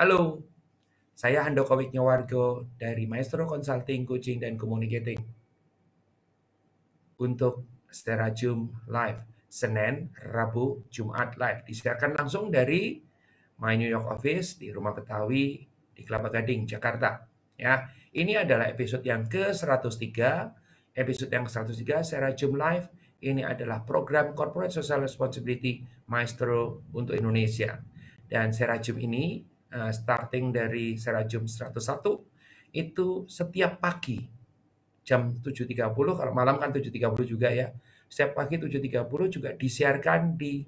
Halo, saya Handoko Wiknya Wargo dari Maestro Consulting, Coaching, dan Communicating untuk Zoom Live. Senin, Rabu, Jumat live. Disiarkan langsung dari My New York Office di Rumah Betawi di Kelapa Gading, Jakarta. Ya, ini adalah episode yang ke-103. Episode yang ke-103 Serajum Live ini adalah program Corporate Social Responsibility Maestro untuk Indonesia. Dan Serajum ini Eh, starting dari Serajum 101 itu setiap pagi jam 7.30 kalau malam kan 7.30 juga ya. Setiap pagi 7.30 juga disiarkan di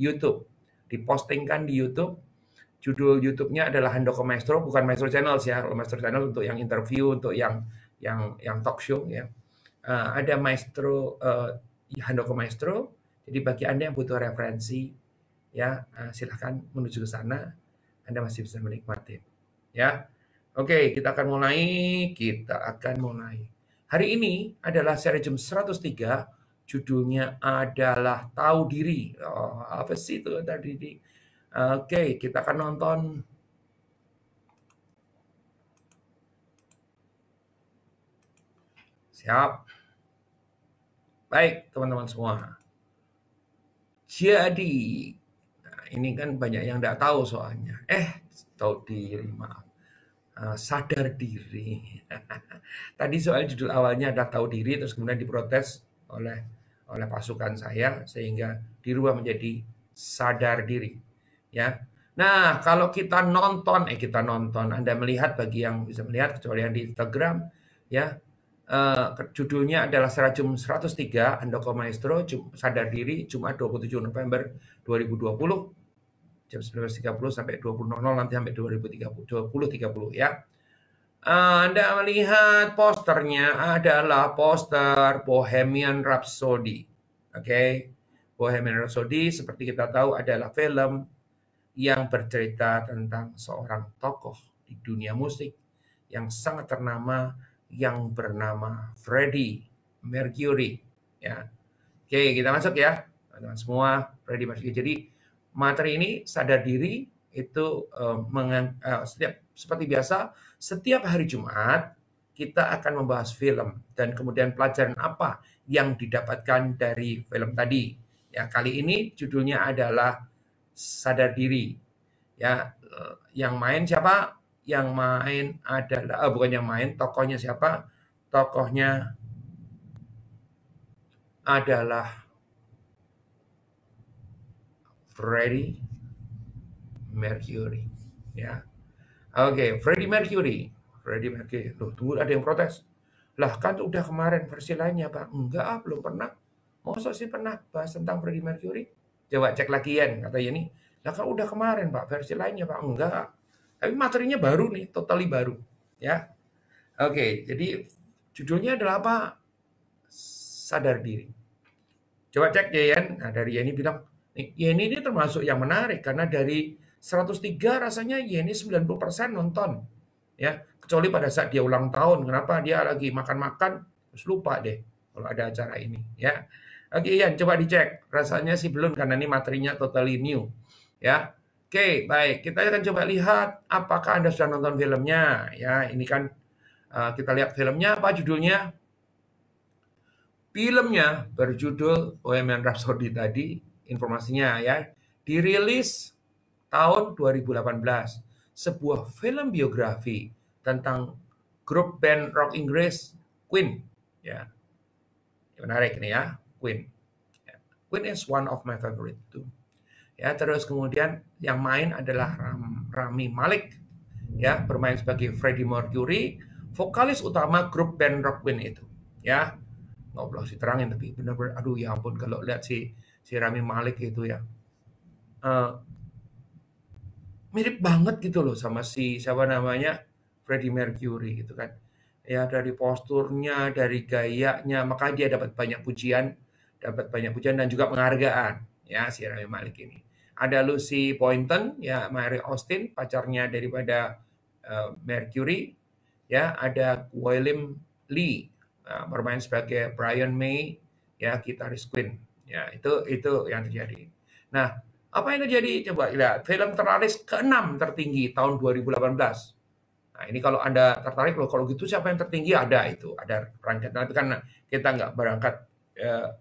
YouTube, dipostingkan di YouTube. Judul YouTube-nya adalah Handoko Maestro, bukan Maestro Channel ya. Kalau Maestro Channel untuk yang interview, untuk yang yang yang talk show ya. Uh, ada Maestro uh, Handoko Maestro. Jadi bagi Anda yang butuh referensi ya uh, silahkan menuju ke sana anda masih bisa menikmati. Ya. Oke, kita akan mulai. Kita akan mulai. Hari ini adalah seri jam 103. Judulnya adalah Tahu Diri. Oh, apa sih itu tadi? diri? Oke, kita akan nonton Siap. Baik, teman-teman semua. Jadi, ini kan banyak yang tidak tahu soalnya. Eh, tahu diri, maaf. Uh, sadar diri. Tadi soal judul awalnya ada tahu diri, terus kemudian diprotes oleh oleh pasukan saya sehingga dirubah menjadi sadar diri. Ya, Nah, kalau kita nonton, eh kita nonton, Anda melihat bagi yang bisa melihat, kecuali yang di Instagram, ya, eh, judulnya adalah Serajum 103, Andoko Maestro, Sadar Diri, Jumat 27 November 2020 jam 19.30 sampai 20.00 nanti sampai 2030 30 ya. Eh, Anda melihat posternya adalah poster Bohemian Rhapsody. Oke. Okay? Bohemian Rhapsody seperti kita tahu adalah film yang bercerita tentang seorang tokoh di dunia musik yang sangat ternama yang bernama Freddie Mercury ya. Oke, kita masuk ya. teman semua, Freddie Mercury. Jadi materi ini sadar diri itu uh, eh, mengang, uh, eh, setiap seperti biasa setiap hari Jumat kita akan membahas film dan kemudian pelajaran apa yang didapatkan dari film tadi. Ya, kali ini judulnya adalah sadar diri. Ya, eh, yang main siapa? Yang main adalah oh, bukan yang main, tokohnya siapa? Tokohnya adalah Freddie Mercury ya oke okay, Freddie Mercury Freddie Mercury loh tunggu ada yang protes lah kan udah kemarin versi lainnya pak enggak ah belum pernah masa sih pernah bahas tentang Freddie Mercury coba cek lagi ya kata ini lah kan udah kemarin pak versi lainnya pak enggak ah. tapi materinya baru nih totally baru ya oke okay, jadi judulnya adalah apa sadar diri coba cek ya nah, dari Yeni bilang Yeni ini termasuk yang menarik karena dari 103 rasanya Yeni 90% nonton. Ya, kecuali pada saat dia ulang tahun, kenapa dia lagi makan-makan terus lupa deh kalau ada acara ini, ya. Oke, Ian, coba dicek. Rasanya sih belum karena ini materinya totally new. Ya. Oke, baik. Kita akan coba lihat apakah Anda sudah nonton filmnya. Ya, ini kan eh, kita lihat filmnya apa judulnya? Filmnya berjudul Bohemian Rhapsody tadi informasinya ya. Dirilis tahun 2018 sebuah film biografi tentang grup band rock Inggris Queen ya. ya menarik ini ya, Queen. Ya, Queen is one of my favorite too. Ya, terus kemudian yang main adalah Rami Malik ya, bermain sebagai Freddie Mercury, vokalis utama grup band rock Queen itu. Ya. Ngobrol sih terangin tapi benar-benar aduh ya ampun kalau lihat si si Rami Malik itu ya uh, mirip banget gitu loh sama si siapa namanya Freddie Mercury gitu kan ya dari posturnya dari gayanya maka dia dapat banyak pujian dapat banyak pujian dan juga penghargaan ya si Rami Malik ini ada Lucy Boynton ya Mary Austin pacarnya daripada uh, Mercury ya ada William Lee uh, bermain sebagai Brian May ya gitaris Queen Ya, itu itu yang terjadi. Nah, apa yang terjadi? Coba lihat film terlaris keenam tertinggi tahun 2018. Nah, ini kalau Anda tertarik loh, kalau gitu siapa yang tertinggi ada itu, ada rangkaian. Tapi kan kita nggak berangkat ya.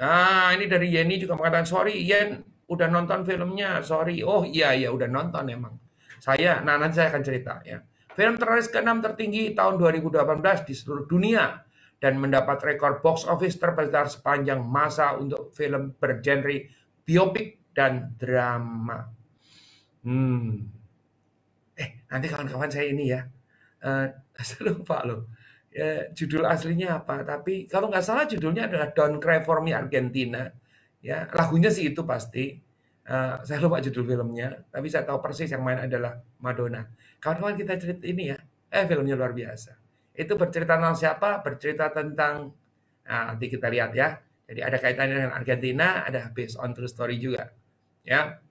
Ah, ini dari Yeni juga mengatakan, sorry Yen, udah nonton filmnya, sorry. Oh iya, iya udah nonton emang. Saya, nah nanti saya akan cerita ya. Film terlaris keenam tertinggi tahun 2018 di seluruh dunia dan mendapat rekor box office terbesar sepanjang masa untuk film bergenre biopik dan drama. Hmm. Eh, nanti kawan-kawan saya ini ya. Uh, saya lupa loh. Ya, judul aslinya apa, tapi kalau nggak salah judulnya adalah Don't Cry For Me Argentina. Ya, lagunya sih itu pasti. Uh, saya lupa judul filmnya, tapi saya tahu persis yang main adalah Madonna. Kawan-kawan kita cerita ini ya. Eh, filmnya luar biasa. Itu bercerita tentang siapa? Bercerita tentang nah, nanti kita lihat ya. Jadi ada kaitannya dengan Argentina, ada based on true story juga. Ya.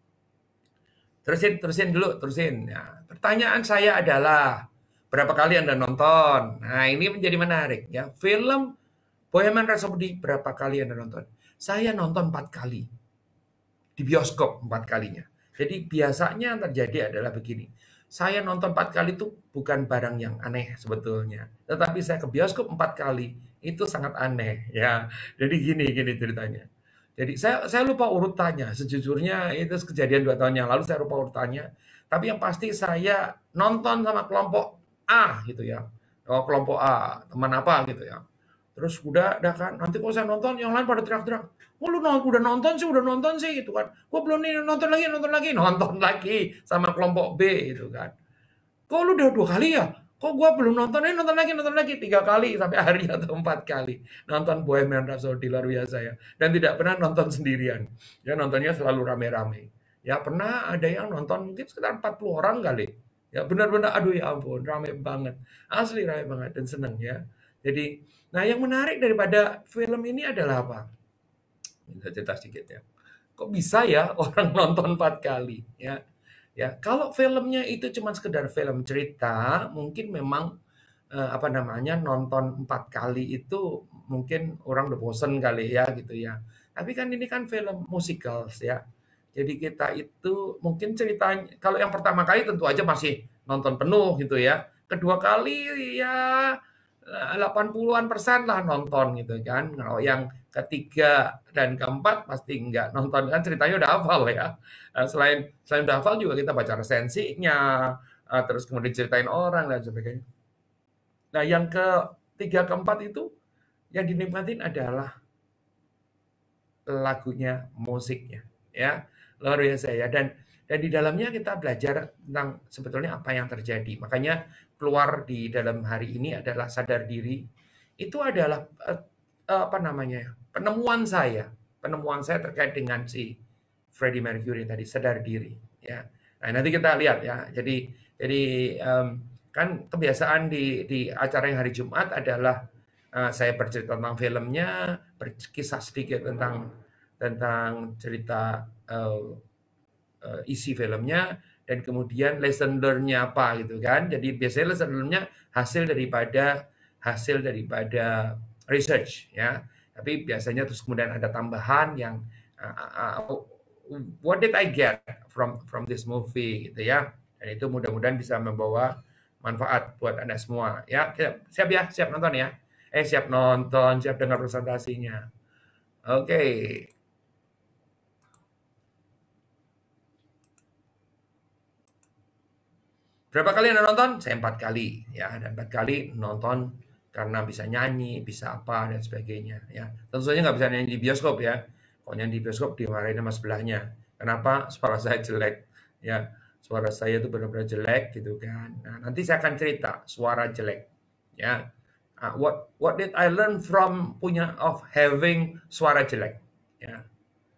Terusin, terusin dulu, terusin. Ya. Pertanyaan saya adalah berapa kali Anda nonton? Nah, ini menjadi menarik ya. Film Bohemian Rhapsody berapa kali Anda nonton? Saya nonton empat kali di bioskop empat kalinya. Jadi biasanya yang terjadi adalah begini saya nonton empat kali itu bukan barang yang aneh sebetulnya. Tetapi saya ke bioskop empat kali itu sangat aneh ya. Jadi gini gini ceritanya. Jadi saya saya lupa urutannya. Sejujurnya itu kejadian dua tahun yang lalu saya lupa urutannya. Tapi yang pasti saya nonton sama kelompok A gitu ya. Oh, kelompok A teman apa gitu ya. Terus udah udah kan, nanti kalau saya nonton yang lain pada teriak-teriak, oh lu nonton, udah nonton sih, udah nonton sih gitu kan. Gue belum nih nonton lagi, nonton lagi, nonton lagi sama kelompok B gitu kan. Kok lu udah dua kali ya? Kok gue belum nonton, eh nonton lagi, nonton lagi. Tiga kali sampai hari atau empat kali. Nonton Bohemian Rhapsody luar biasa ya. Dan tidak pernah nonton sendirian. Ya nontonnya selalu rame-rame. Ya pernah ada yang nonton mungkin sekitar 40 orang kali. Ya benar-benar aduh ya ampun, rame banget. Asli rame banget dan seneng ya. Jadi, nah yang menarik daripada film ini adalah apa? Bisa cerita sedikit ya. Kok bisa ya orang nonton empat kali ya? Ya, kalau filmnya itu cuma sekedar film cerita, mungkin memang eh, apa namanya nonton empat kali itu mungkin orang udah bosen kali ya gitu ya. Tapi kan ini kan film musikal ya. Jadi kita itu mungkin ceritanya kalau yang pertama kali tentu aja masih nonton penuh gitu ya. Kedua kali ya 80-an persen lah nonton gitu kan. Kalau yang ketiga dan keempat pasti nggak nonton kan ceritanya udah hafal ya. Nah, selain selain udah hafal juga kita baca resensinya, eh, terus kemudian ceritain orang dan sebagainya. Nah yang ke tiga keempat itu yang dinikmatin adalah lagunya, musiknya ya luar biasa ya dan dan di dalamnya kita belajar tentang sebetulnya apa yang terjadi. Makanya keluar di dalam hari ini adalah sadar diri. Itu adalah eh, eh, apa namanya? penemuan saya, penemuan saya terkait dengan si Freddie Mercury tadi sadar diri, ya. Nah, nanti kita lihat ya. Jadi jadi um, kan kebiasaan di di acara yang hari Jumat adalah uh, saya bercerita tentang filmnya, berkisah sedikit tentang tentang cerita uh, uh, isi filmnya dan kemudian lesson learn-nya apa gitu kan. Jadi biasanya lesson learn-nya hasil daripada hasil daripada research ya. Tapi biasanya terus kemudian ada tambahan yang uh, uh, what did I get from from this movie gitu ya. Dan itu mudah-mudahan bisa membawa manfaat buat Anda semua ya. Siap ya, siap nonton ya. Eh siap nonton, siap dengar presentasinya. Oke. Okay. Berapa kali Anda nonton? Saya empat kali ya, ada empat kali nonton karena bisa nyanyi, bisa apa dan sebagainya ya. Tentu saja nggak bisa nyanyi di bioskop ya. Pokoknya di bioskop dimarahin sama sebelahnya. Kenapa? Suara saya jelek ya. Suara saya itu benar-benar jelek gitu kan. Nah, nanti saya akan cerita suara jelek ya. Uh, what what did I learn from punya of having suara jelek ya.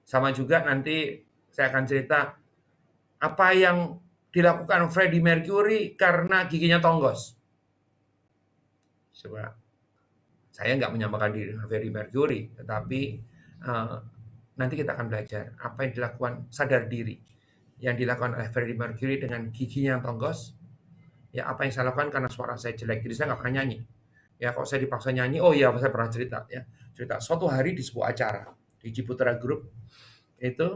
Sama juga nanti saya akan cerita apa yang dilakukan Freddie Mercury karena giginya tonggos. Coba, saya nggak menyamakan diri dengan Freddie Mercury, tetapi uh, nanti kita akan belajar apa yang dilakukan sadar diri yang dilakukan oleh Freddie Mercury dengan giginya yang tonggos. Ya apa yang saya lakukan karena suara saya jelek, jadi saya nggak pernah nyanyi. Ya kalau saya dipaksa nyanyi, oh iya saya pernah cerita ya cerita suatu hari di sebuah acara di Ciputra Group itu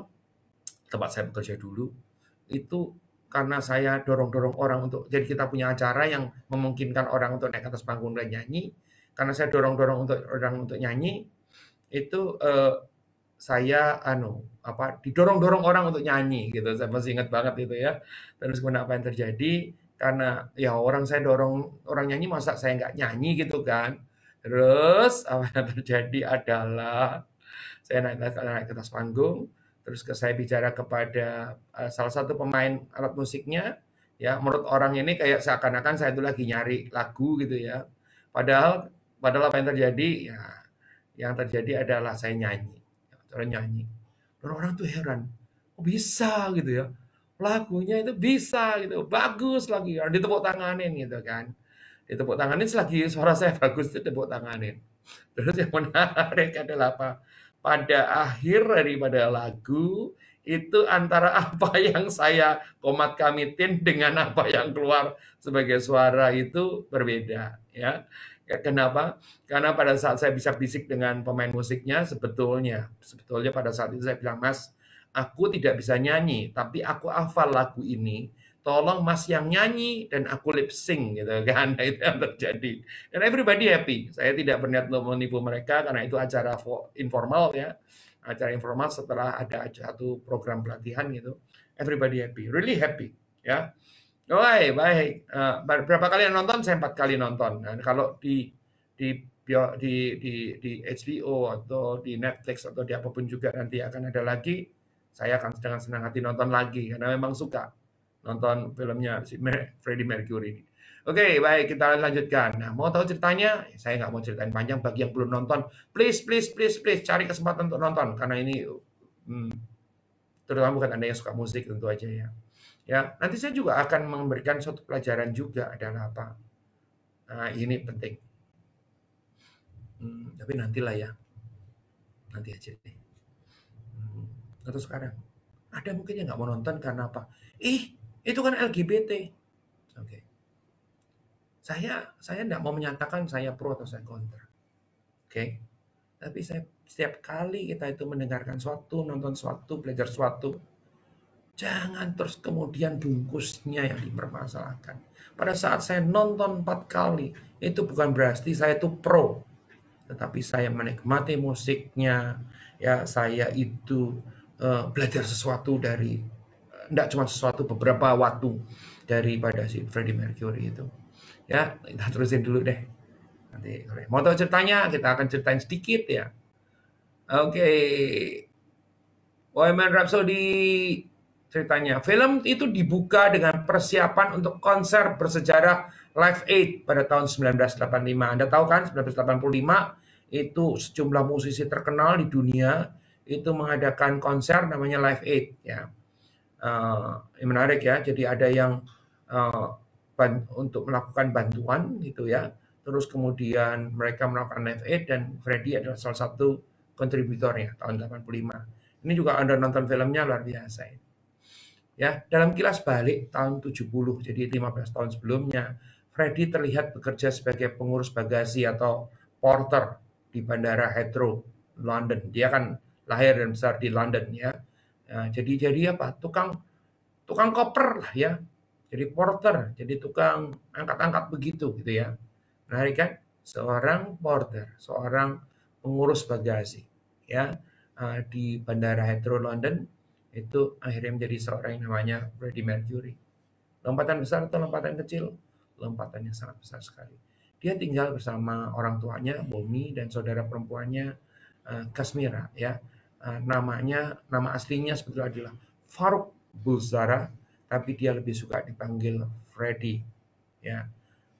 tempat saya bekerja dulu itu karena saya dorong-dorong orang untuk jadi kita punya acara yang memungkinkan orang untuk naik atas panggung dan nyanyi karena saya dorong-dorong untuk orang untuk nyanyi itu eh, saya anu apa didorong-dorong orang untuk nyanyi gitu saya masih ingat banget itu ya terus kemudian apa yang terjadi karena ya orang saya dorong orang nyanyi masa saya nggak nyanyi gitu kan terus apa yang terjadi adalah saya naik, naik, naik ke atas panggung terus ke saya bicara kepada eh, salah satu pemain alat musiknya ya menurut orang ini kayak seakan-akan saya itu lagi nyari lagu gitu ya padahal padahal apa yang terjadi ya yang terjadi adalah saya nyanyi orang nyanyi dan orang tuh heran oh, bisa gitu ya lagunya itu bisa gitu bagus lagi orang ditepuk tanganin gitu kan ditepuk tanganin selagi suara saya bagus itu ditepuk tanganin terus yang menarik adalah apa pada akhir daripada lagu itu antara apa yang saya komat kamitin dengan apa yang keluar sebagai suara itu berbeda ya. Kenapa? Karena pada saat saya bisa bisik dengan pemain musiknya sebetulnya sebetulnya pada saat itu saya bilang Mas, aku tidak bisa nyanyi tapi aku hafal lagu ini tolong mas yang nyanyi dan aku lip sync gitu kan itu yang terjadi dan everybody happy saya tidak berniat untuk menipu mereka karena itu acara informal ya acara informal setelah ada satu program pelatihan gitu everybody happy really happy ya baik baik. Uh, eh, berapa kali yang nonton? Saya empat kali nonton. Dan kalau di di di di di HBO atau di Netflix atau di apapun juga nanti akan ada lagi, saya akan dengan senang hati nonton lagi karena memang suka nonton filmnya si Freddie Mercury ini. Oke, okay, baik kita lanjutkan. Nah, mau tahu ceritanya? Saya nggak mau ceritain panjang bagi yang belum nonton. Please, please, please, please cari kesempatan untuk nonton karena ini hmm, terutama bukan anda yang suka musik tentu aja ya. Ya, nanti saya juga akan memberikan suatu pelajaran juga adalah apa? Nah, ini penting. Hmm, tapi nantilah ya. Nanti aja deh. Hmm, atau sekarang. Ada mungkin yang nggak mau nonton karena apa? Ih, itu kan LGBT. Oke. Okay. Saya saya tidak mau menyatakan saya pro atau saya kontra. Oke. Okay? Tapi saya setiap kali kita itu mendengarkan suatu, nonton suatu, belajar suatu, jangan terus kemudian bungkusnya yang dipermasalahkan. Pada saat saya nonton empat kali, itu bukan berarti saya itu pro, tetapi saya menikmati musiknya, ya saya itu uh, belajar sesuatu dari tidak cuma sesuatu beberapa waktu daripada si Freddie Mercury itu. Ya, kita terusin dulu deh. Nanti mau tahu ceritanya, kita akan ceritain sedikit ya. Oke. Okay. Bohemian Rhapsody ceritanya. Film itu dibuka dengan persiapan untuk konser bersejarah Live Aid pada tahun 1985. Anda tahu kan 1985 itu sejumlah musisi terkenal di dunia itu mengadakan konser namanya Live Aid ya uh, menarik ya. Jadi ada yang uh, untuk melakukan bantuan gitu ya. Terus kemudian mereka melakukan FA dan Freddy adalah salah satu kontributornya tahun 85. Ini juga Anda nonton filmnya luar biasa. Ya. ya, dalam kilas balik tahun 70 jadi 15 tahun sebelumnya Freddy terlihat bekerja sebagai pengurus bagasi atau porter di Bandara Heathrow, London. Dia kan lahir dan besar di London ya. Ya, jadi jadi apa? Tukang tukang koper lah ya. Jadi porter, jadi tukang angkat-angkat begitu gitu ya. Menarik kan? Seorang porter, seorang pengurus bagasi ya eh, di Bandara Heathrow London itu akhirnya menjadi seorang yang namanya Freddie Mercury. Lompatan besar atau lompatan kecil? Lompatannya sangat besar sekali. Dia tinggal bersama orang tuanya, Bomi dan saudara perempuannya eh, Kasmira ya Ah, namanya nama aslinya sebetulnya adalah Faruk Bulzara tapi dia lebih suka dipanggil Freddy ya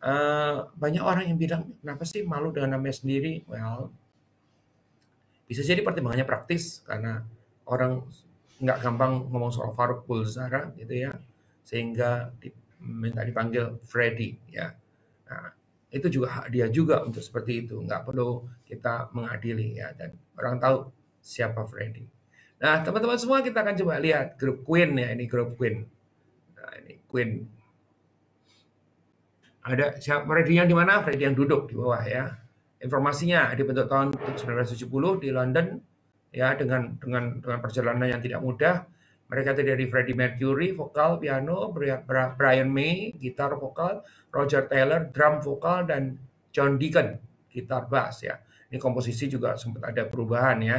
uh, banyak orang yang bilang kenapa sih malu dengan namanya sendiri well bisa jadi pertimbangannya praktis karena orang nggak gampang ngomong soal Faruk Bulzara gitu ya sehingga minta dipanggil Freddy ya nah, itu juga hak dia juga untuk seperti itu nggak perlu kita mengadili ya dan orang tahu siapa Freddy. Nah, teman-teman semua kita akan coba lihat grup Queen ya, ini grup Queen. Nah, ini Queen. Ada siapa Freddy yang di mana? Freddy yang duduk di bawah ya. Informasinya dibentuk tahun 1970 di London ya dengan dengan dengan perjalanan yang tidak mudah. Mereka terdiri dari Freddie Mercury, vokal, piano, Brian May, gitar vokal, Roger Taylor, drum vokal, dan John Deacon, gitar bass ya. Ini komposisi juga sempat ada perubahan ya.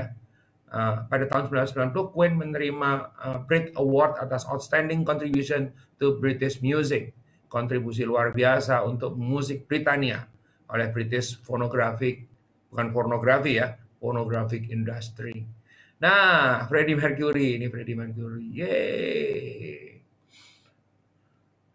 Eh, pada tahun 1990, Queen menerima uh, Brit Award atas Outstanding Contribution to British Music, kontribusi luar biasa untuk musik Britania oleh British Phonographic, bukan pornografi ya, Phonographic Industry. Nah, Freddie Mercury ini Freddie Mercury, yeay.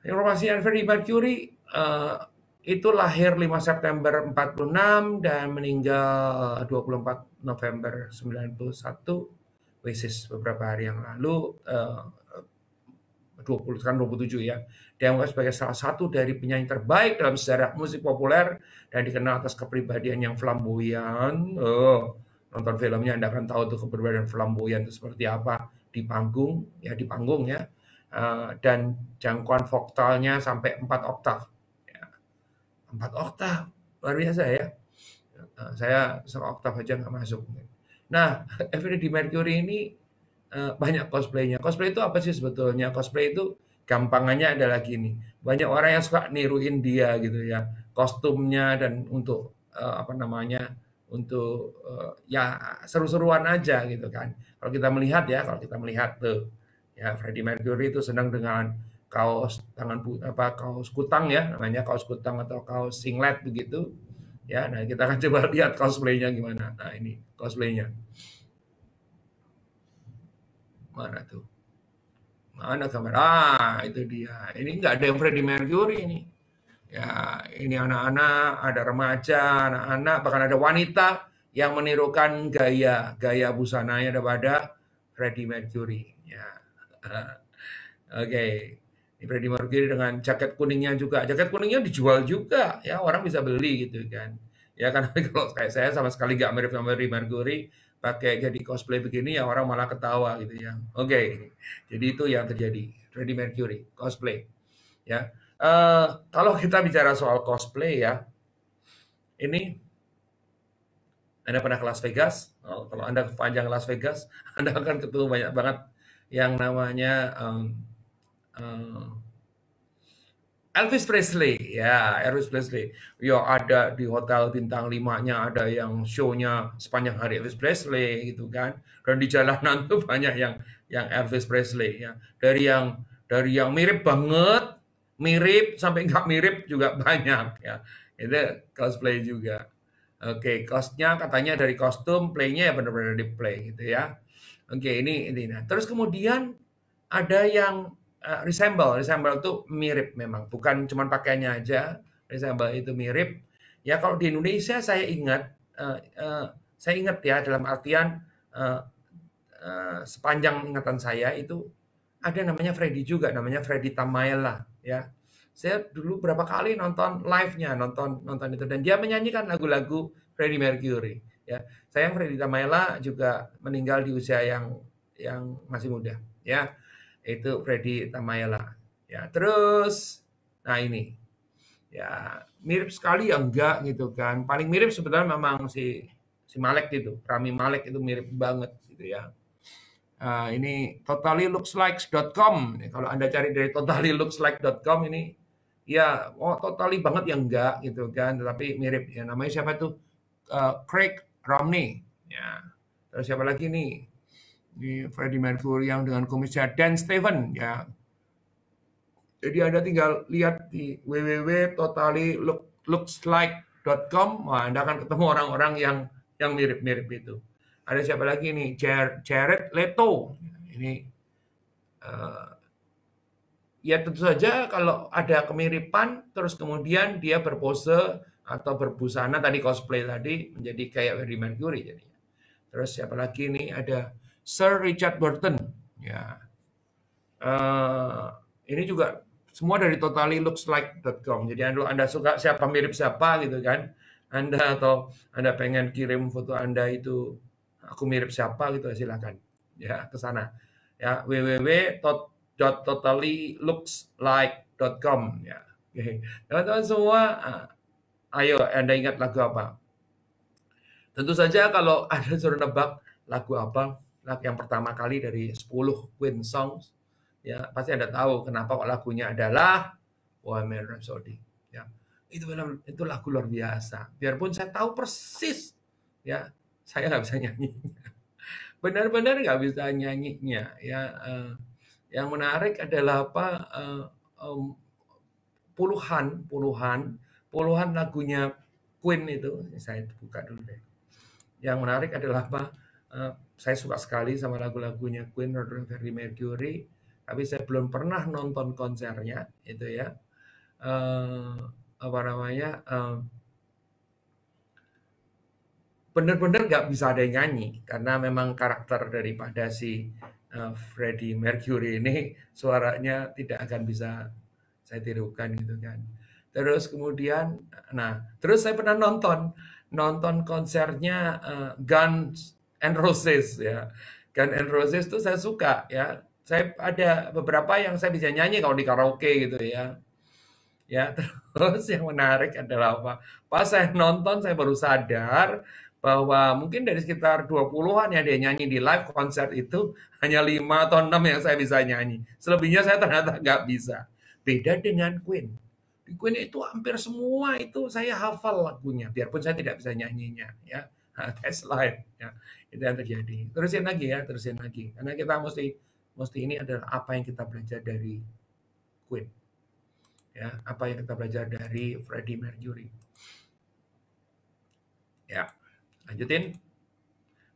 Informasi yang Freddie Mercury uh, itu lahir 5 September 46 dan meninggal 24 November 91 which beberapa hari yang lalu uh, 20 kan 27 ya dianggap sebagai salah satu dari penyanyi terbaik dalam sejarah musik populer dan dikenal atas kepribadian yang flamboyan oh, nonton filmnya Anda akan tahu tuh kepribadian flamboyan itu seperti apa di panggung ya di panggung ya uh, dan jangkauan vokalnya sampai 4 oktav empat oktav luar biasa ya eh, saya satu oktav aja nggak masuk nah Freddie Mercury ini eh, banyak cosplaynya cosplay itu apa sih sebetulnya cosplay itu gampangannya adalah gini banyak orang yang suka niruin dia gitu ya kostumnya dan untuk eh, apa namanya untuk ya seru-seruan aja gitu kan kalau kita melihat ya kalau kita melihat tuh ya Freddie Mercury itu senang dengan kaos tangan apa kaos kutang ya namanya kaos kutang atau kaos singlet begitu ya nah kita akan coba lihat cosplaynya gimana nah ini cosplaynya mana tuh mana gambar ah itu dia ini nggak ada yang Freddie Mercury ini ya ini anak-anak ada remaja anak-anak bahkan ada wanita yang menirukan gaya gaya busananya daripada Freddie Mercury ya oke okay. Freddie Mercury dengan jaket kuningnya juga. Jaket kuningnya dijual juga, ya orang bisa beli gitu kan. Ya karena kalau kayak saya sama sekali gak mirip sama Freddie Mercury, pakai jadi cosplay begini ya orang malah ketawa gitu ya. Oke, okay. jadi itu yang terjadi. Freddie Mercury cosplay, ya. Uh, kalau kita bicara soal cosplay ya, ini Anda pernah ke Las Vegas? Oh, kalau Anda panjang Las Vegas, Anda akan ketemu banyak banget yang namanya um, Hmm. Elvis Presley, ya Elvis Presley. Yo ya, ada di hotel bintang limanya ada yang show-nya sepanjang hari Elvis Presley gitu kan. Dan di jalanan tuh banyak yang yang Elvis Presley ya. Dari yang dari yang mirip banget, mirip sampai nggak mirip juga banyak ya. Itu cosplay juga. Oke, okay, costnya katanya dari kostum, playnya ya benar-benar di play gitu ya. Oke, okay, ini ini. Nah, terus kemudian ada yang uh, resemble resemble itu mirip memang bukan cuma pakaiannya aja resemble itu mirip ya kalau di Indonesia saya ingat uh, uh, saya ingat ya dalam artian uh, uh, sepanjang ingatan saya itu ada namanya Freddy juga namanya Freddy Tamayla, ya saya dulu berapa kali nonton live-nya nonton nonton itu dan dia menyanyikan lagu-lagu Freddie Mercury ya sayang Freddie Tamayla juga meninggal di usia yang yang masih muda ya itu Freddy Tamayala. Ya, terus nah ini. Ya, mirip sekali ya enggak gitu kan. Paling mirip sebenarnya memang si si Malek itu, Rami Malek itu mirip banget gitu ya. Uh, ini totallylookslikes.com. Kalau Anda cari dari totallylookslikes.com ini ya oh totally banget ya enggak gitu kan, tetapi mirip ya namanya siapa tuh? Eh, uh, Craig Romney ya. Terus siapa lagi nih? Ini Freddie Mercury yang dengan komisar Dan Steven ya jadi Anda tinggal lihat di www.totallylooks.like.com, wah Anda akan ketemu orang-orang yang yang mirip-mirip itu. Ada siapa lagi nih? Jared, Leto. Ini uh, ya tentu saja kalau ada kemiripan, terus kemudian dia berpose atau berbusana tadi cosplay tadi menjadi kayak Freddie Mercury jadinya. Terus siapa lagi nih? Ada Sir Richard Burton. Ya. Uh, ini juga semua dari totallylooksLike.com. Jadi kalau Anda suka siapa mirip siapa gitu kan, Anda atau Anda pengen kirim foto Anda itu aku mirip siapa gitu silahkan ya ke sana ya www.totallylooksLike.com ya. Teman-teman semua, eh, ayo Anda ingat lagu apa? Tentu saja kalau ada suruh nebak lagu apa, Nah, yang pertama kali dari 10 Queen songs ya pasti Anda tahu kenapa kok lagunya adalah Bohemian Rhapsody ya. Itu film itu lagu luar biasa. Biarpun saya tahu persis ya, saya nggak bisa nyanyi Benar-benar nggak bisa nyanyinya ya. Eh, yang menarik adalah apa eh, um, puluhan puluhan puluhan lagunya Queen itu saya buka dulu deh. Yang menarik adalah apa? Eh, saya suka sekali sama lagu-lagunya Queen Northern Freddie Mercury tapi saya belum pernah nonton konsernya itu ya uh, apa namanya uh, benar-benar nggak bisa ada yang nyanyi karena memang karakter daripada si uh, Freddie Mercury ini suaranya tidak akan bisa saya tirukan gitu kan terus kemudian nah terus saya pernah nonton nonton konsernya uh, Guns and Roses ya. Kan and Roses tuh saya suka ya. Saya ada beberapa yang saya bisa nyanyi kalau di karaoke gitu ya. Ya, terus yang menarik adalah apa? Pas saya nonton saya baru sadar bahwa mungkin dari sekitar 20-an ya dia nyanyi di live konser itu hanya lima atau 6 yang saya bisa nyanyi. Selebihnya saya ternyata nggak bisa. Beda dengan Queen. Di Queen itu hampir semua itu saya hafal lagunya biarpun saya tidak bisa nyanyinya ya. Nah, that's life ya itu yang terjadi terusin lagi ya terusin lagi karena kita mesti mesti ini adalah apa yang kita belajar dari Queen ya apa yang kita belajar dari Freddie Mercury ya lanjutin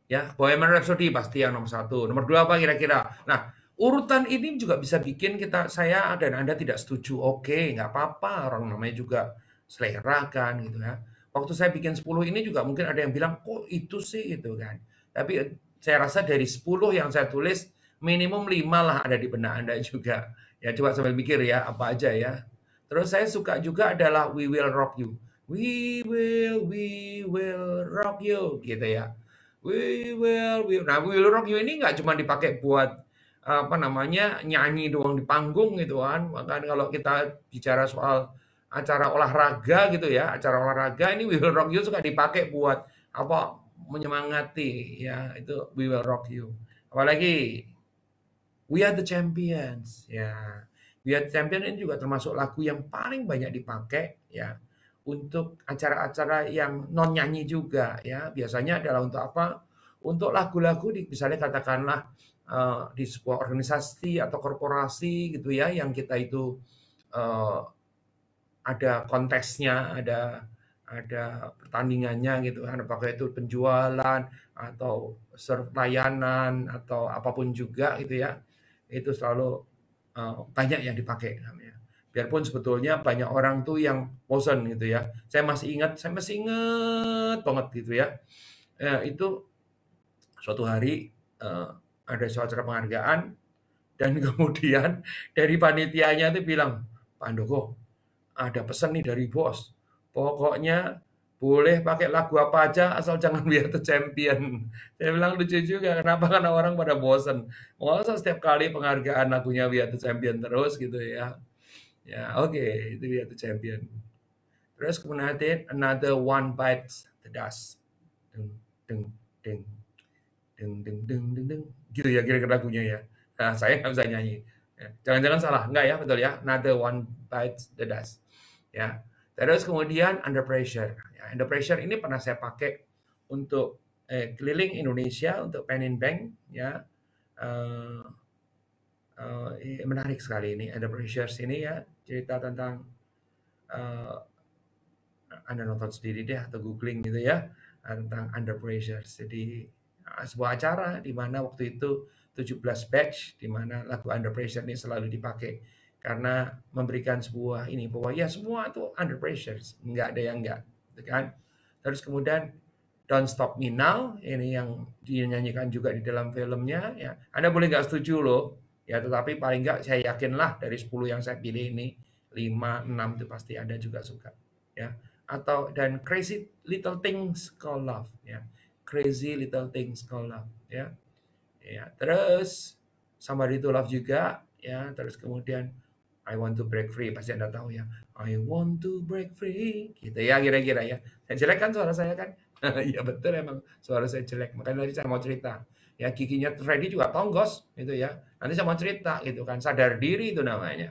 ya Bohemian Rhapsody pasti yang nomor satu nomor dua apa kira-kira nah urutan ini juga bisa bikin kita saya dan anda tidak setuju oke okay, nggak apa-apa orang namanya juga selera kan gitu ya waktu saya bikin 10 ini juga mungkin ada yang bilang kok itu sih gitu kan tapi eh, saya rasa dari 10 yang saya tulis minimum 5 lah ada di benak Anda juga. Ya coba sambil mikir ya apa aja ya. Terus saya suka juga adalah We Will Rock You. We will, we will rock you gitu ya. We will, we will. Nah, We Will Rock You ini nggak cuma dipakai buat apa namanya nyanyi doang di panggung gitu kan. Maka kalau kita bicara soal acara olahraga gitu ya, acara olahraga ini We Will Rock You suka dipakai buat apa menyemangati ya itu we will rock you apalagi we are the champions ya we are the champion ini juga termasuk lagu yang paling banyak dipakai ya untuk acara-acara yang non nyanyi juga ya biasanya adalah untuk apa untuk lagu-lagu di, misalnya katakanlah uh, di sebuah organisasi atau korporasi gitu ya yang kita itu uh, ada kontesnya ada ada pertandingannya gitu kan apakah itu penjualan atau serve atau apapun juga gitu ya itu selalu uh, banyak yang dipakai namanya biarpun sebetulnya banyak orang tuh yang bosan gitu ya saya masih ingat saya masih ingat banget gitu ya eh, itu suatu hari uh, ada suatu acara penghargaan dan kemudian dari panitianya itu bilang Pak Andoko ada pesan nih dari bos Pokoknya boleh pakai lagu apa aja asal jangan biar The Champion. Saya bilang lucu juga, kenapa? Karena orang pada bosen. Masa setiap kali penghargaan lagunya biar The Champion terus gitu ya. Ya oke, okay, itu biar The Champion. Terus kemudian Another One Bites The Dust. Deng, deng, deng. Deng, deng, deng, deng, deng. Gitu ya kira-kira lagunya ya. Nah, saya nggak bisa nyanyi. Ya, jangan-jangan salah. Enggak ya, betul ya. Another One Bites The Dust. Ya. Terus kemudian Under Pressure. Ya, under Pressure ini pernah saya pakai untuk eh, keliling Indonesia untuk Penin Bank ya. Uh, uh, menarik sekali ini Under Pressure sini ya cerita tentang uh, Anda nonton sendiri deh atau googling gitu ya tentang Under Pressure. Jadi sebuah acara di mana waktu itu 17 batch di mana lagu Under Pressure ini selalu dipakai karena memberikan sebuah ini bahwa ya semua itu under pressure nggak ada yang nggak gitu kan terus kemudian Don't Stop Me Now ini yang dinyanyikan juga di dalam filmnya ya Anda boleh nggak setuju loh ya tetapi paling nggak saya yakin lah dari 10 yang saya pilih ini 5, 6 itu pasti Anda juga suka ya atau dan Crazy Little Things Called Love ya Crazy Little Things Called Love ya ya terus sama to Love juga ya terus kemudian I want to break free pasti anda tahu ya I want to break free gitu ya kira-kira ya saya jelek kan suara saya kan ya betul emang suara saya jelek makanya tadi saya mau cerita ya giginya Freddy juga tonggos itu ya nanti saya mau cerita gitu kan sadar diri itu namanya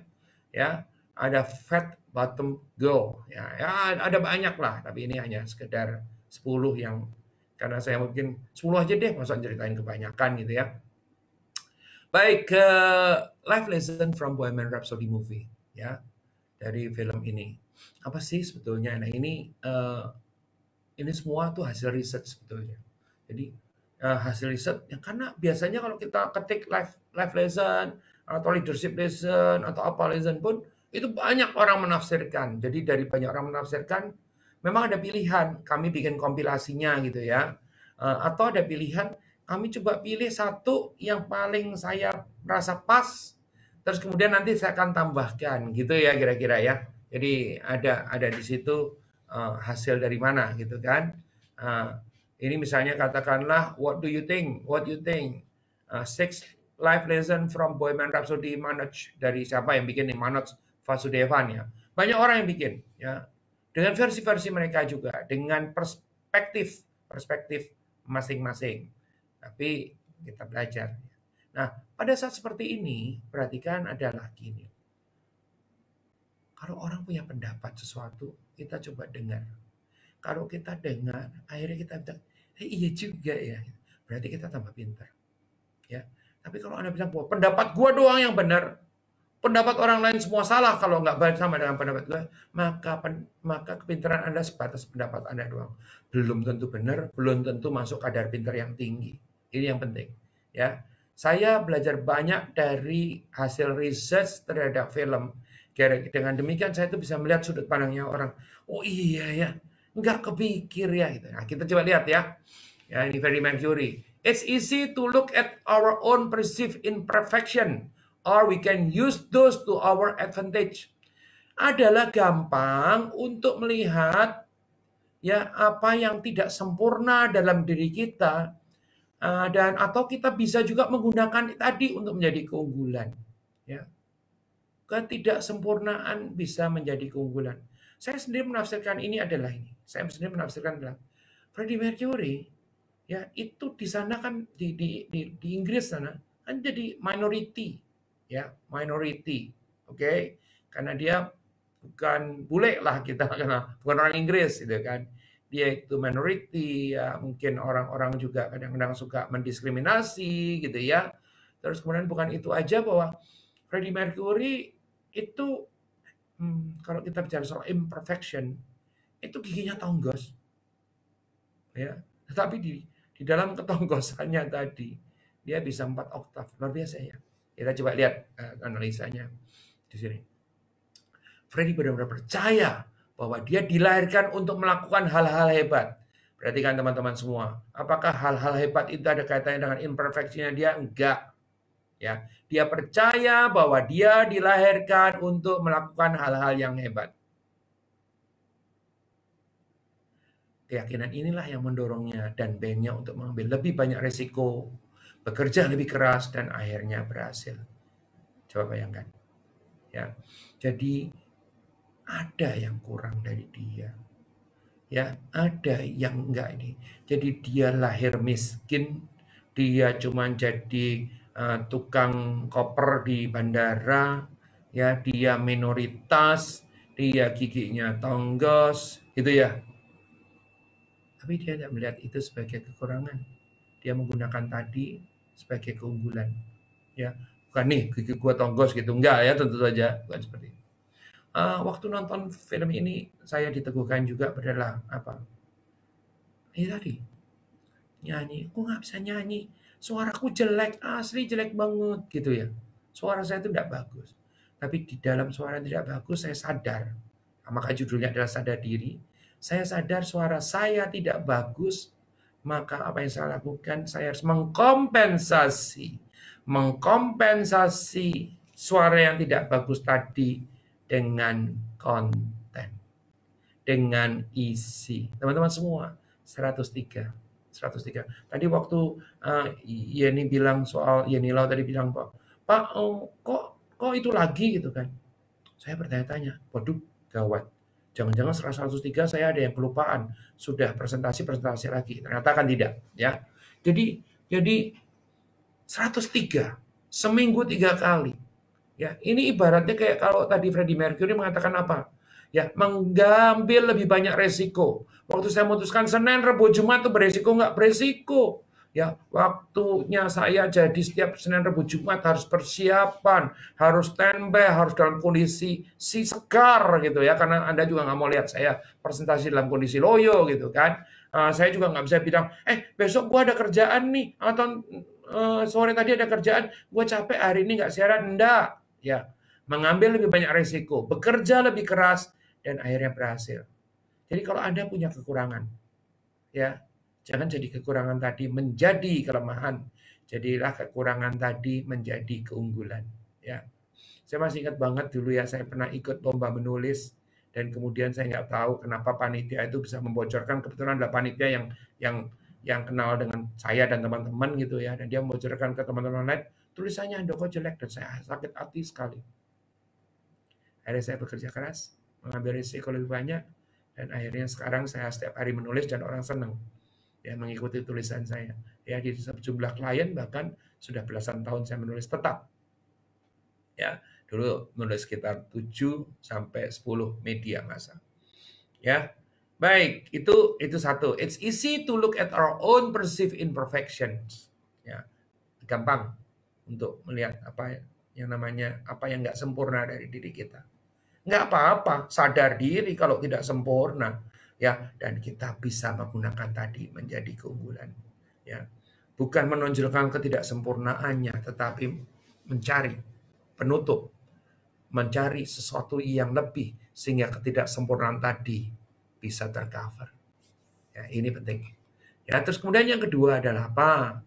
ya ada fat bottom girl ya, ya ada banyak lah tapi ini hanya sekedar 10 yang karena saya mungkin 10 aja deh masa ceritain kebanyakan gitu ya Baik, uh, life lesson from Bohemian Rhapsody movie ya dari film ini. Apa sih sebetulnya? Nah ini uh, ini semua tuh hasil riset sebetulnya. Jadi uh, hasil riset yang karena biasanya kalau kita ketik life life lesson atau leadership lesson atau apa lesson pun itu banyak orang menafsirkan. Jadi dari banyak orang menafsirkan memang ada pilihan kami bikin kompilasinya gitu ya. Uh, atau ada pilihan kami coba pilih satu yang paling saya merasa pas terus kemudian nanti saya akan tambahkan gitu ya kira-kira ya jadi ada ada di situ uh, hasil dari mana gitu kan uh, ini misalnya katakanlah what do you think what you think uh, six life lesson from boyman Rhapsody Manoj dari siapa yang bikin Manoj Vasudevan ya banyak orang yang bikin ya dengan versi-versi mereka juga dengan perspektif perspektif masing-masing tapi kita belajar. Nah, pada saat seperti ini, perhatikan ada lagi nih. Kalau orang punya pendapat sesuatu, kita coba dengar. Kalau kita dengar, akhirnya kita bilang, hey, eh, iya juga ya. Berarti kita tambah pintar. Ya. Tapi kalau Anda bilang, pendapat gua doang yang benar, pendapat orang lain semua salah kalau nggak sama dengan pendapat gue, maka pen, maka kepintaran Anda sebatas pendapat Anda doang. Belum tentu benar, belum tentu masuk kadar pintar yang tinggi. Ini yang penting. Ya, saya belajar banyak dari hasil riset terhadap film. Dengan demikian saya itu bisa melihat sudut pandangnya orang. Oh iya ya, nggak kepikir ya. Gitu. Nah, kita coba lihat ya. Ya, ini very Mercury. It's easy to look at our own perceived imperfection or we can use those to our advantage. Adalah gampang untuk melihat ya apa yang tidak sempurna dalam diri kita Eh, dan atau kita bisa juga menggunakan tadi untuk menjadi keunggulan ya ketidaksempurnaan bisa menjadi keunggulan saya sendiri menafsirkan ini adalah ini saya sendiri menafsirkan adalah Freddie Mercury ya itu di sana kan di di di, di Inggris sana kan jadi minority ya minority oke okay? karena dia bukan bule lah kita karena bukan orang Inggris gitu kan subjek to minority, ya, mungkin orang-orang juga kadang-kadang suka mendiskriminasi gitu ya. Terus kemudian bukan itu aja bahwa Freddie Mercury itu hmm, kalau kita bicara soal imperfection itu giginya tonggos. Ya, tetapi di di dalam ketonggosannya tadi dia bisa empat oktav luar biasa ya. Kita coba lihat uh, analisanya di sini. Freddie benar-benar percaya bahwa dia dilahirkan untuk melakukan hal-hal hebat. Perhatikan teman-teman semua, apakah hal-hal hebat itu ada kaitannya dengan imperfeksinya dia? Enggak. Ya, dia percaya bahwa dia dilahirkan untuk melakukan hal-hal yang hebat. Keyakinan inilah yang mendorongnya dan bandnya untuk mengambil lebih banyak resiko, bekerja lebih keras, dan akhirnya berhasil. Coba bayangkan. Ya, jadi ada yang kurang dari dia. Ya, ada yang enggak ini. Jadi dia lahir miskin, dia cuma jadi uh, tukang koper di bandara, ya dia minoritas, dia giginya tonggos, gitu ya. Tapi dia tidak melihat itu sebagai kekurangan. Dia menggunakan tadi sebagai keunggulan. Ya, bukan nih gigi gua tonggos gitu enggak ya tentu saja bukan seperti itu uh, waktu nonton film ini saya diteguhkan juga adalah apa ini iya tadi nyanyi kok nggak bisa nyanyi suaraku jelek asli jelek banget gitu ya suara saya itu tidak bagus tapi di dalam suara yang tidak bagus saya sadar maka judulnya adalah sadar diri saya sadar suara saya tidak bagus maka apa yang saya lakukan saya harus mengkompensasi mengkompensasi suara yang tidak bagus tadi dengan konten, dengan isi. Teman-teman semua, 103. 103. Tadi waktu uh, Yeni bilang soal Yeni Lau tadi bilang Pak, Pak oh, kok kok itu lagi gitu kan? Saya bertanya-tanya, waduh gawat. Jangan-jangan 103 saya ada yang kelupaan. Sudah presentasi-presentasi lagi. Ternyata kan tidak, ya. Jadi jadi 103 seminggu tiga kali Ya, ini ibaratnya kayak kalau tadi Freddie Mercury mengatakan apa? Ya, mengambil lebih banyak resiko. Waktu saya memutuskan Senin, Rebo, Jumat itu beresiko nggak beresiko. Ya, waktunya saya jadi setiap Senin, Rebo, Jumat harus persiapan, harus standby, harus dalam kondisi si segar gitu ya, karena Anda juga nggak mau lihat saya presentasi dalam kondisi loyo gitu kan. Uh, saya juga nggak bisa bilang, eh besok gua ada kerjaan nih atau uh, sore tadi ada kerjaan, Gua capek hari ini nggak siaran, enggak ya mengambil lebih banyak risiko bekerja lebih keras dan akhirnya berhasil. Jadi kalau Anda punya kekurangan, ya jangan jadi kekurangan tadi menjadi kelemahan, jadilah kekurangan tadi menjadi keunggulan, ya. Saya masih ingat banget dulu ya saya pernah ikut lomba menulis dan kemudian saya nggak tahu kenapa panitia itu bisa membocorkan kebetulan ada panitia yang yang yang kenal dengan saya dan teman-teman gitu ya dan dia membocorkan ke teman-teman lain tulisannya Handoko jelek dan saya sakit hati sekali. Akhirnya saya bekerja keras, mengambil risiko lebih banyak, dan akhirnya sekarang saya setiap hari menulis dan orang senang yang mengikuti tulisan saya. Ya di sejumlah klien bahkan sudah belasan tahun saya menulis tetap. Ya, dulu menulis sekitar 7 sampai 10 media masa Ya. Baik, itu itu satu. It's easy to look at our own perceived imperfections. Ya. Gampang untuk melihat apa yang namanya apa yang nggak sempurna dari diri kita. Nggak apa-apa, sadar diri kalau tidak sempurna, ya. Dan kita bisa menggunakan tadi menjadi keunggulan, ya. Bukan menonjolkan ketidaksempurnaannya, tetapi mencari penutup, mencari sesuatu yang lebih sehingga ketidaksempurnaan tadi bisa tercover. Ya, ini penting. Ya, terus kemudian yang kedua adalah apa?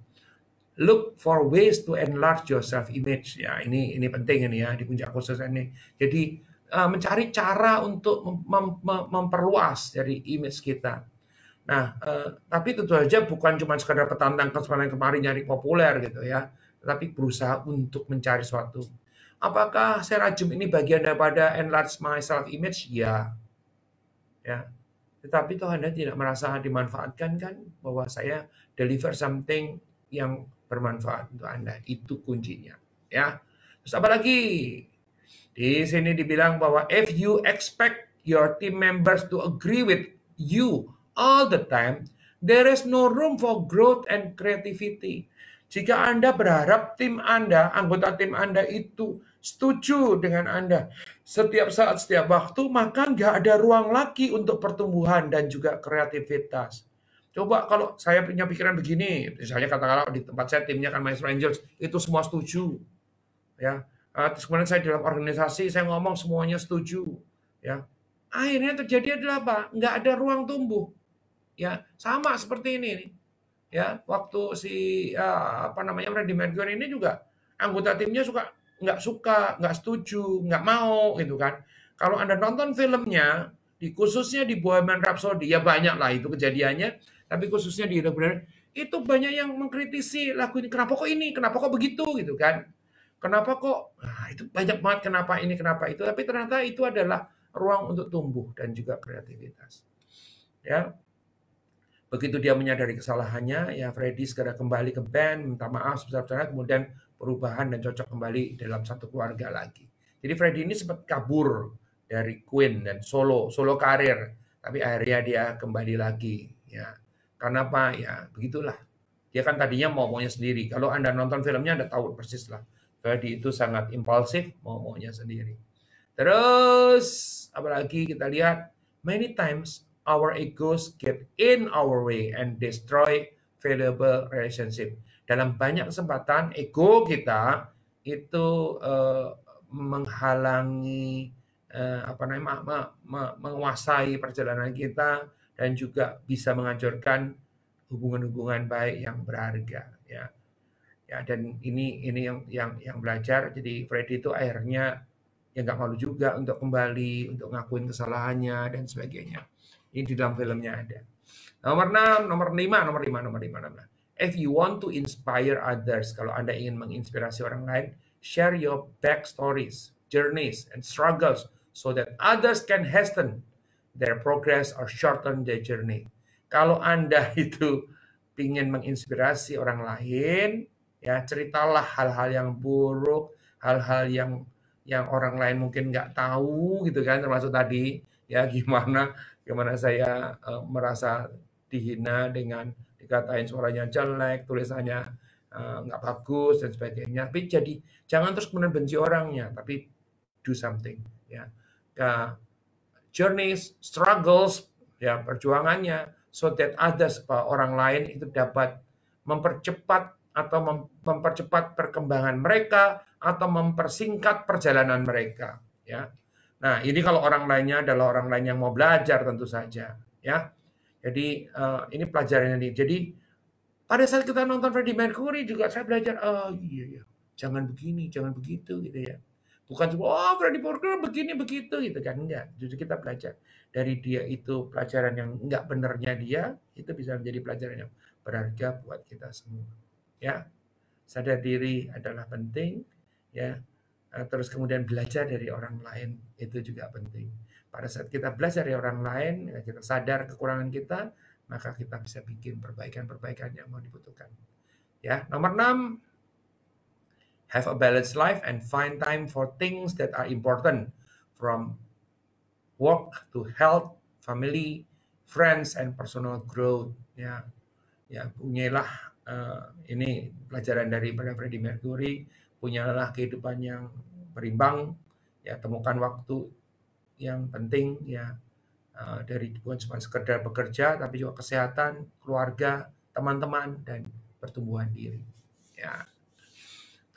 look for ways to enlarge your self image ya ini ini penting ini ya di puncak khusus ini jadi uh, mencari cara untuk mem mem mem memperluas dari image kita nah uh, tapi tentu saja bukan cuma sekadar petantang ke sana kemari nyari populer gitu ya tapi berusaha untuk mencari suatu apakah saya serajum ini bagian daripada enlarge my self image ya ya tetapi toh Anda tidak merasa dimanfaatkan kan bahwa saya deliver something yang bermanfaat untuk Anda. Itu kuncinya, ya. Terus apa lagi? Di sini dibilang bahwa if you expect your team members to agree with you all the time, there is no room for growth and creativity. Jika Anda berharap tim Anda, anggota tim Anda itu setuju dengan Anda setiap saat, setiap waktu, maka nggak ada ruang lagi untuk pertumbuhan dan juga kreativitas. Coba kalau saya punya pikiran begini, misalnya katakanlah di tempat saya timnya kan Maestro Angels, itu semua setuju. Ya. Ah, terus kemudian saya dalam organisasi, saya ngomong semuanya setuju. Ya. Akhirnya terjadi adalah apa? Nggak ada ruang tumbuh. Ya, sama seperti ini Ya, waktu si ya, apa namanya Freddy Mercury ini juga anggota timnya suka nggak suka, nggak setuju, nggak mau gitu kan. Kalau Anda nonton filmnya, di khususnya di Bohemian Rhapsody ya banyak lah itu kejadiannya tapi khususnya di benar itu banyak yang mengkritisi lagu ini kenapa kok ini kenapa kok begitu gitu kan kenapa kok nah, itu banyak banget kenapa ini kenapa itu tapi ternyata itu adalah ruang untuk tumbuh dan juga kreativitas ya begitu dia menyadari kesalahannya ya Freddy segera kembali ke band minta maaf sebesar-besarnya kemudian perubahan dan cocok kembali dalam satu keluarga lagi jadi Freddy ini sempat kabur dari Queen dan solo solo karir tapi akhirnya dia kembali lagi ya karena apa? Ya, begitulah. Dia kan tadinya mau maunya sendiri. Kalau Anda nonton filmnya Anda tahu persis lah. Ferdi itu sangat impulsif, mau maunya sendiri. Terus apalagi kita lihat many times our egos get in our way and destroy valuable relationship. Dalam banyak kesempatan ego kita itu uh, menghalangi uh, apa namanya menguasai perjalanan kita, dan juga bisa menghancurkan hubungan-hubungan baik yang berharga ya ya dan ini ini yang yang yang belajar jadi Freddy itu akhirnya ya nggak malu juga untuk kembali untuk ngakuin kesalahannya dan sebagainya ini di dalam filmnya ada nomor 6 nomor 5 nomor 5 nomor 5 nomor 6 if you want to inspire others kalau anda ingin menginspirasi orang lain share your backstories journeys and struggles so that others can hasten their progress or shorten their journey. Kalau Anda itu ingin menginspirasi orang lain, ya ceritalah hal-hal yang buruk, hal-hal yang yang orang lain mungkin nggak tahu gitu kan termasuk tadi ya gimana gimana saya uh, merasa dihina dengan dikatain suaranya jelek tulisannya eh, nggak bagus dan sebagainya tapi jadi jangan terus kemudian benci orangnya tapi do something ya journeys, struggles, ya perjuangannya, so that others uh, orang lain itu dapat mempercepat atau mempercepat perkembangan mereka atau mempersingkat perjalanan mereka, ya. Nah, ini kalau orang lainnya adalah orang lain yang mau belajar tentu saja, ya. Jadi uh, ini pelajarannya nih. Jadi pada saat kita nonton Freddie Mercury juga saya belajar, oh iya, iya jangan begini, jangan begitu gitu ya. Bukan cuma oh Freddy Burger begini begitu gitu kan enggak. Justru kita belajar dari dia itu pelajaran yang enggak benernya dia itu bisa menjadi pelajaran yang berharga buat kita semua. Ya. Sadar diri adalah penting ya. Eh, terus kemudian belajar dari orang lain itu juga penting. Pada saat kita belajar dari orang lain, ya, kita sadar kekurangan kita, maka kita bisa bikin perbaikan-perbaikan yang mau dibutuhkan. Ya, nomor enam have a balanced life and find time for things that are important from work to health, family, friends and personal growth ya. Ya, punyalah uh, ini pelajaran dari pada Freddie Mercury, punyalah kehidupan yang berimbang, ya temukan waktu yang penting ya uh, dari bukan cuma sekedar bekerja tapi juga kesehatan, keluarga, teman-teman dan pertumbuhan diri. Ya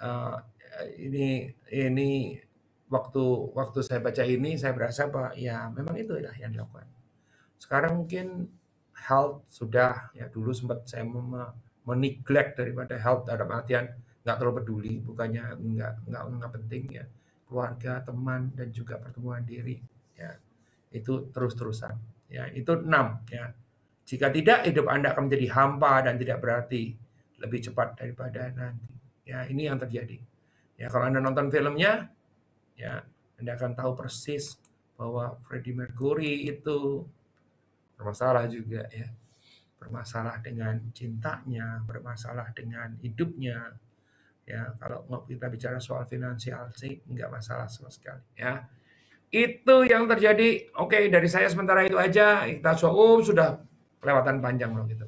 uh, ini ini waktu waktu saya baca ini saya berasa pak ya memang itu lah yang dilakukan. Sekarang mungkin health sudah ya dulu sempat saya meniglek daripada health dalam artian nggak terlalu peduli bukannya nggak nggak nggak penting ya keluarga teman dan juga pertemuan diri ya itu terus terusan ya itu enam ya jika tidak hidup anda akan menjadi hampa dan tidak berarti lebih cepat daripada nanti Ya, ini yang terjadi. Ya, kalau Anda nonton filmnya, ya, Anda akan tahu persis bahwa Freddie Mercury itu bermasalah juga ya. Bermasalah dengan cintanya, bermasalah dengan hidupnya. Ya, kalau kita bicara soal finansial sih nggak masalah sama sekali ya. Itu yang terjadi. Oke, dari saya sementara itu aja. Kita sudah sudah kelewatan panjang loh gitu.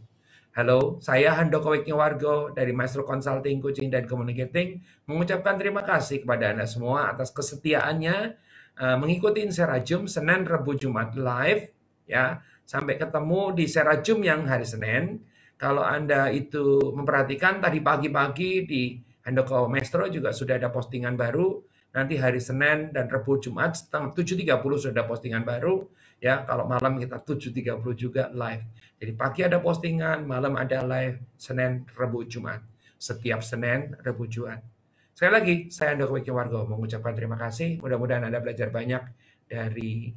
Halo, saya Handoko Weking Wargo dari Master Consulting, Coaching, dan Communicating mengucapkan terima kasih kepada Anda semua atas kesetiaannya uh, mengikuti Jum Senin, Rebu, Jumat live ya. Sampai ketemu di Sera Jum yang hari Senin. Kalau Anda itu memperhatikan tadi pagi-pagi di Handoko Maestro juga sudah ada postingan baru. Nanti hari Senin dan Rebu Jumat setengah 7.30 sudah ada postingan baru ya kalau malam kita 7.30 juga live. Jadi pagi ada postingan, malam ada live Senin, Rabu, Jumat. Setiap Senin, Rabu, Jumat. Sekali lagi, saya Andok Wiki Wargo mengucapkan terima kasih. Mudah-mudahan Anda belajar banyak dari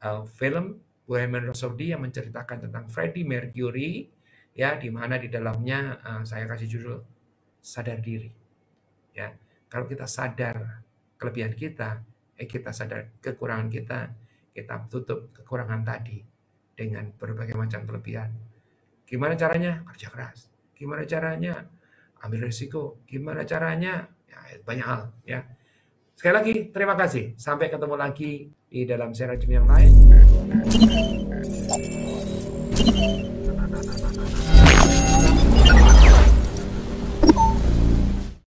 uh, film Bohemian Rhapsody yang menceritakan tentang Freddie Mercury, ya, di mana di dalamnya uh, saya kasih judul sadar diri. Ya, kalau kita sadar kelebihan kita, eh kita sadar kekurangan kita, kita tutup kekurangan tadi dengan berbagai macam kelebihan. Gimana caranya? Kerja keras. Gimana caranya? Ambil risiko. Gimana caranya? Ya, banyak hal ya. Sekali lagi terima kasih. Sampai ketemu lagi di dalam seri yang lain.